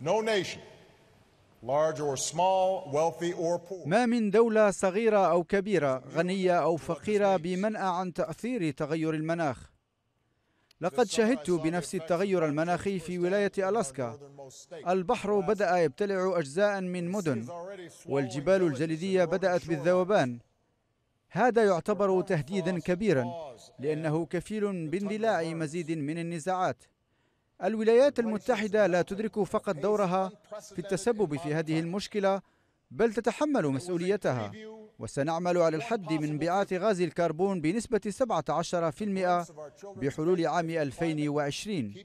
No nation, large or small, wealthy or poor. ما من دولة صغيرة أو كبيرة، غنية أو فقيرة بمنأى عن تأثير تغير المناخ. لقد شهدت بنفسي التغير المناخي في ولاية ألاسكا البحر بدأ يبتلع أجزاء من مدن والجبال الجليدية بدأت بالذوبان هذا يعتبر تهديدا كبيرا لأنه كفيل باندلاع مزيد من النزاعات الولايات المتحدة لا تدرك فقط دورها في التسبب في هذه المشكلة بل تتحمل مسؤوليتها وسنعمل على الحد من انبعاث غاز الكربون بنسبة 17% بحلول عام 2020